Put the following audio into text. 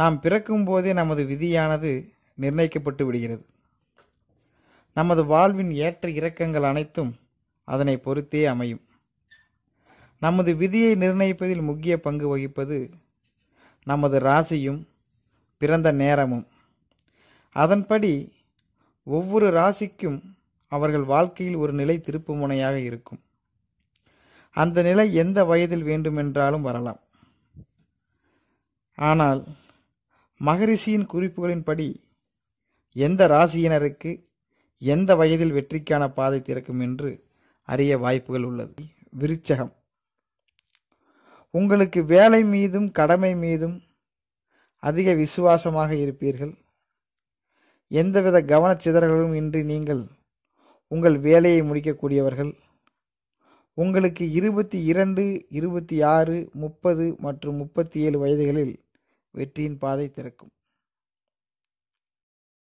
நாம் பிறக்கும் போதே நமது விதியானது நிர்ணயிக்கப்பட்டு விடுகிறது நமது வாழ்வின் ஏற்ற இறக்கங்கள் அனைத்தும் அதனை பொறுத்தே அமையும் நமது விதியை நிர்ணயிப்பதில் முக்கிய பங்கு வகிப்பது நமது ராசியும் பிறந்த நேரமும் அதன்படி ஒவ்வொரு ராசிக்கும் அவர்கள் வாழ்க்கையில் ஒரு நிலை திருப்பு முனையாக இருக்கும் அந்த நிலை எந்த வயதில் வேண்டுமென்றாலும் வரலாம் ஆனால் மகரிஷியின் குறிப்புகளின்படி எந்த ராசியினருக்கு எந்த வயதில் வெற்றிக்கான பாதை திறக்கும் என்று அறிய வாய்ப்புகள் உள்ளது விருச்சகம் உங்களுக்கு வேலை மீதும் கடமை மீதும் அதிக விசுவாசமாக இருப்பீர்கள் எந்தவித கவனச்சிதறல்களும் இன்றி நீங்கள் உங்கள் வேலையை முடிக்கக்கூடியவர்கள் உங்களுக்கு இருபத்தி இரண்டு இருபத்தி ஆறு முப்பது மற்றும் முப்பத்தி ஏழு வயதுகளில் வெற்றியின் பாதை திறக்கும்